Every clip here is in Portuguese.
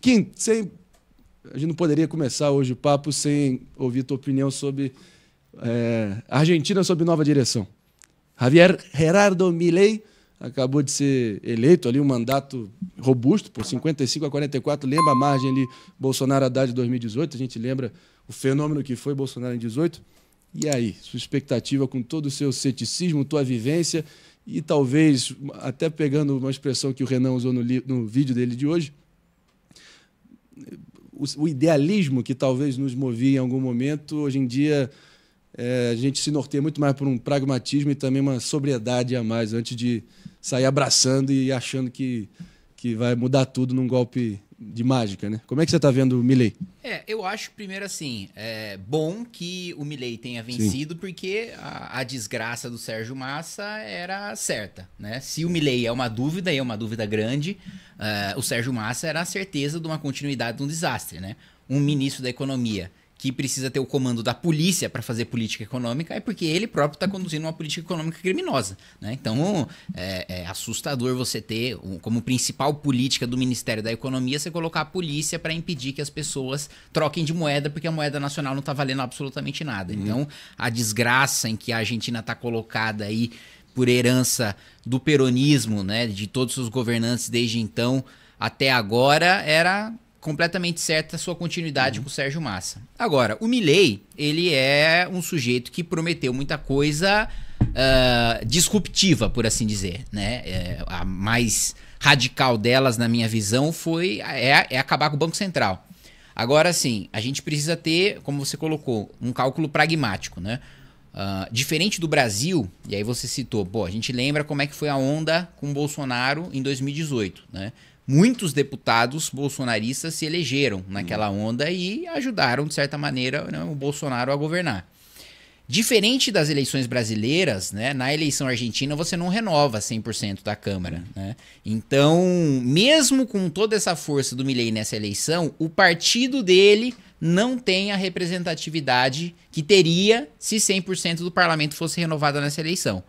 Kim, sem... a gente não poderia começar hoje o papo sem ouvir tua opinião sobre é, Argentina sob nova direção. Javier Gerardo Milei acabou de ser eleito ali, um mandato robusto, por 55 a 44, lembra a margem ali Bolsonaro-Haddad de 2018, a gente lembra o fenômeno que foi Bolsonaro em 18. E aí, sua expectativa com todo o seu ceticismo, tua vivência e talvez, até pegando uma expressão que o Renan usou no, no vídeo dele de hoje, o, idealismo que talvez nos movia em algum momento, hoje em dia é, a gente se norteia muito mais por um pragmatismo e também uma sobriedade a mais, antes de sair abraçando e achando que, que vai mudar tudo num golpe de mágica, né? Como é que você está vendo o Milley? É, eu acho, primeiro assim, é bom que o Milley tenha vencido, Sim. porque a, a, desgraça do Sérgio Massa era certa, né? Se o Milley é uma dúvida, e é uma dúvida grande, uh, o Sérgio Massa era a certeza de uma continuidade de um desastre, né? Um ministro da economia que precisa ter o comando da polícia para fazer política econômica é porque ele próprio está conduzindo uma política econômica criminosa. Né? Então é, é, assustador você ter como principal política do Ministério da Economia você colocar a polícia para impedir que as pessoas troquem de moeda porque a moeda nacional não está valendo absolutamente nada. Uhum. Então a desgraça em que a Argentina está colocada aí por herança do peronismo, né, de todos os governantes desde então até agora era completamente certa a sua continuidade uhum. com o Sérgio Massa. Agora, o Milley, ele é um sujeito que prometeu muita coisa uh, disruptiva, por assim dizer, né? É, a mais radical delas, na minha visão, foi é, é acabar com o Banco Central. Agora, sim, a gente precisa ter, como você colocou, um cálculo pragmático, né? Uh, diferente do Brasil, e aí você citou, pô, a gente lembra como é que foi a onda com o Bolsonaro em 2018, né? muitos deputados bolsonaristas se elegeram naquela uhum. onda e ajudaram, de certa maneira, né, o Bolsonaro a governar. Diferente das eleições brasileiras, né, na eleição argentina você não renova 100% da Câmara. Uhum. Né? Então, mesmo com toda essa força do Milei nessa eleição, o partido dele não tem a representatividade que teria se 100% do parlamento fosse renovado nessa eleição.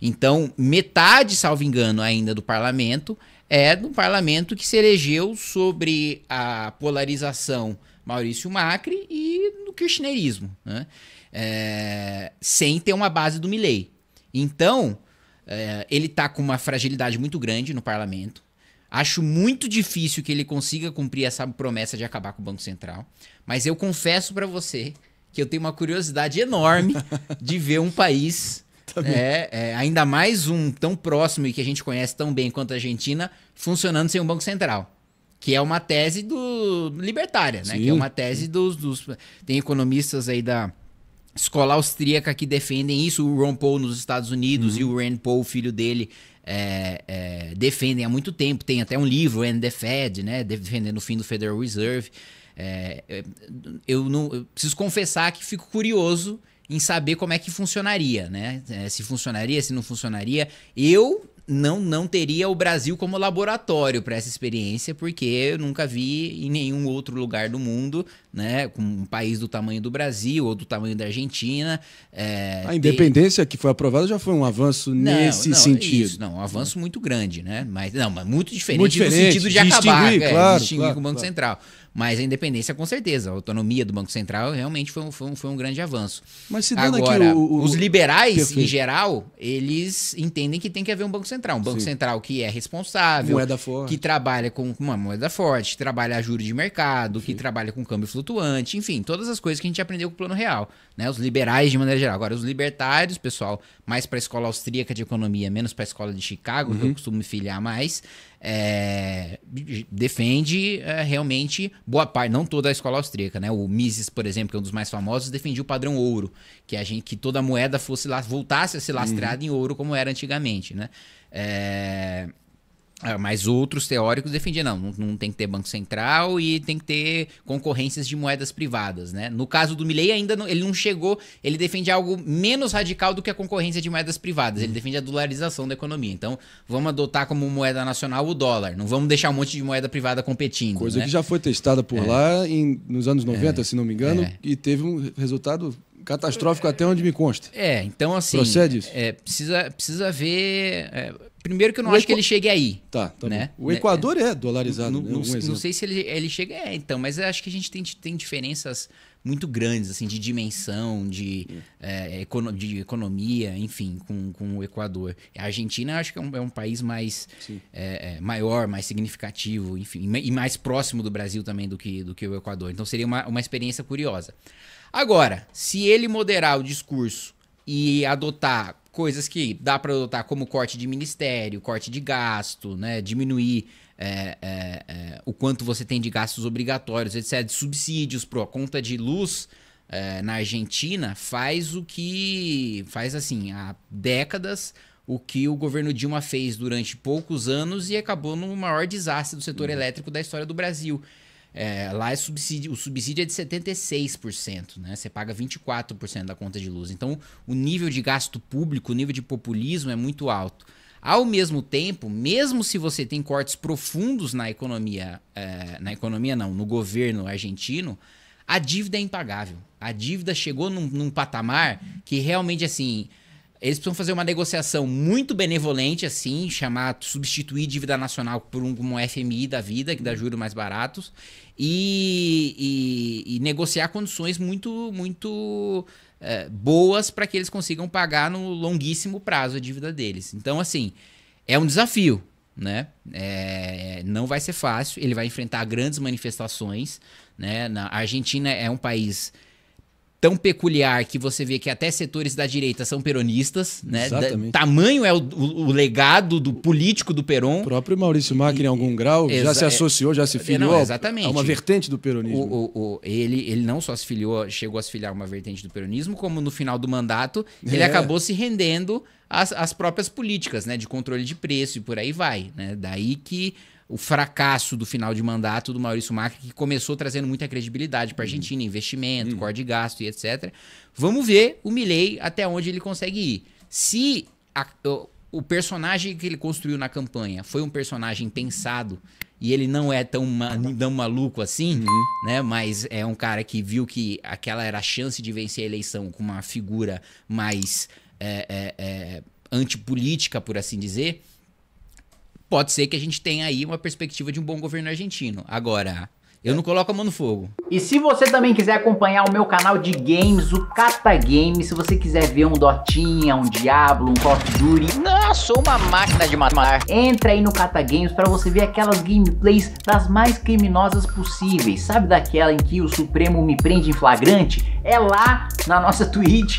Então, metade, salvo engano, ainda do parlamento é no parlamento que se elegeu sobre a polarização Maurício Macri e no kirchnerismo, né? é, sem ter uma base do Milley. Então, é, ele está com uma fragilidade muito grande no parlamento. Acho muito difícil que ele consiga cumprir essa promessa de acabar com o Banco Central. Mas eu confesso para você que eu tenho uma curiosidade enorme de ver um país é, é, ainda mais um tão próximo e que a gente conhece tão bem quanto a Argentina, funcionando sem um Banco Central. Que é uma tese do libertária, né? Sim, que é uma tese dos, dos. Tem economistas aí da, escola austríaca que defendem isso, o Ron Paul nos Estados Unidos uhum. e o Rand Paul, filho dele, é, é, defendem há muito tempo. Tem até um livro, And the Fed, né, defendendo o fim do Federal Reserve. É, é eu, não, eu preciso confessar que fico curioso em saber como é que funcionaria, né? É, se funcionaria, se não funcionaria. Eu não, não teria o Brasil como laboratório para essa experiência, porque eu nunca vi em nenhum outro lugar do mundo, né, com um país do tamanho do Brasil ou do tamanho da Argentina. É, a independência ter... que foi aprovada já foi um avanço não, nesse não, sentido. Isso, não, um avanço muito grande, né? Mas não, mas muito diferente, muito diferente no sentido de acabar, é, claro, distinguir claro, com o Banco claro. Central. Mas a independência, com certeza, a autonomia do Banco Central realmente foi um, foi um, foi um grande avanço. Mas se dando Agora, aqui o, o... os liberais, em geral, eles entendem que tem que haver um Banco Central Central. Um Banco Sim. Central que é responsável. Moeda forte. Que trabalha com uma moeda forte, que trabalha a juros de mercado, Sim. que trabalha com câmbio flutuante, enfim, todas as coisas que a gente aprendeu com o Plano Real né? Os liberais de maneira geral. Agora, os libertários, pessoal, mais para a escola austríaca de economia, menos para a escola de Chicago, uhum. que eu uhum. costumo me filiar mais, é, defende é, realmente boa parte, não toda a escola austríaca, né? O Mises, por exemplo, que é um dos mais famosos, defendia o padrão ouro, que a gente que toda moeda fosse voltasse a ser lastrada uhum. em ouro como era antigamente, né? É, ah, mas outros teóricos defendiam, não, não tem que ter Banco Central e tem que ter concorrências de moedas privadas, né? No caso do Milley, ainda não, ele não chegou, ele defende algo menos radical do que a concorrência de moedas privadas, ele defende a dolarização da economia. Então, vamos adotar como moeda nacional o dólar, não vamos deixar um monte de moeda privada competindo. Coisa né? que já foi testada por é. lá em, nos anos 90, é. se não me engano, é. e teve um resultado catastrófico até onde me consta. É, então assim... Procede isso? É, precisa, precisa ver é, Primeiro que eu não o acho que ele chegue aí. Tá, tá né? Bom. O Equador é, é dolarizado. Não, né? não, não sei se ele, ele chega é, então, mas acho que a gente tem, tem diferenças muito grandes, assim, de dimensão, de, é. econo, de economia, enfim, com, com o Equador. A Argentina acho que é um, é um país mais é, é, maior, mais significativo, enfim, e mais próximo do Brasil também do que, do que o Equador. Então seria uma, uma experiência curiosa. Agora, se ele moderar o discurso e adotar coisas que dá para adotar como corte de ministério, corte de gasto, né, diminuir é, é, é, o quanto você tem de gastos obrigatórios, etc. Subsídios para a conta de luz é, na Argentina faz o que faz assim há décadas o que o governo Dilma fez durante poucos anos e acabou no maior desastre do setor uhum. elétrico da história do Brasil. É, lá é subsídio, o subsídio é de 76%, né? Você paga 24% da conta de luz. Então, o nível de gasto público, o nível de populismo é muito alto. Ao mesmo tempo, mesmo se você tem cortes profundos na economia, é, na economia não, no governo argentino, a dívida é impagável. A dívida chegou num, num patamar que realmente, assim, eles precisam fazer uma negociação muito benevolente, assim, chamar, substituir dívida nacional por um, um FMI da vida, que dá uhum. juros mais baratos, e, e, e negociar condições muito, muito é, boas para que eles consigam pagar no longuíssimo prazo a dívida deles. Então, assim, é um desafio, né? É, não vai ser fácil, ele vai enfrentar grandes manifestações, né? Na, a Argentina é um país tão peculiar que você vê que até setores da direita são peronistas, né? Exatamente. Da, tamanho é o, o, o, legado do político do Peron. O próprio Maurício Macri, e, em algum grau, já se é, associou, já se filiou não, exatamente. a uma vertente do peronismo. O, ele, ele não só se filiou, chegou a se filiar a uma vertente do peronismo, como no final do mandato, ele é. acabou se rendendo às, às próprias políticas, né? De controle de preço e por aí vai. Né? Daí que o fracasso do final de mandato do Maurício Macri, que começou trazendo muita credibilidade para a uhum. Argentina, investimento, uhum. corte de gasto e etc. Vamos ver o Milley até onde ele consegue ir. Se a, o, o personagem que ele construiu na campanha foi um personagem pensado e ele não é tão, uhum. tão maluco assim, uhum. né? Mas é um cara que viu que aquela era a chance de vencer a eleição com uma figura mais é, é, é, antipolítica, por assim dizer pode ser que a gente tenha aí uma perspectiva de um bom governo argentino. Agora, eu não coloco a mão no fogo. E se você também quiser acompanhar o meu canal de games, o Cata Games, se você quiser ver um Dotinha, um Diablo, um Call of Duty... Nossa, uma máquina de matar! Entra aí no Cata Games para você ver aquelas gameplays das mais criminosas possíveis. Sabe daquela em que o Supremo me prende em flagrante? É lá na nossa Twitch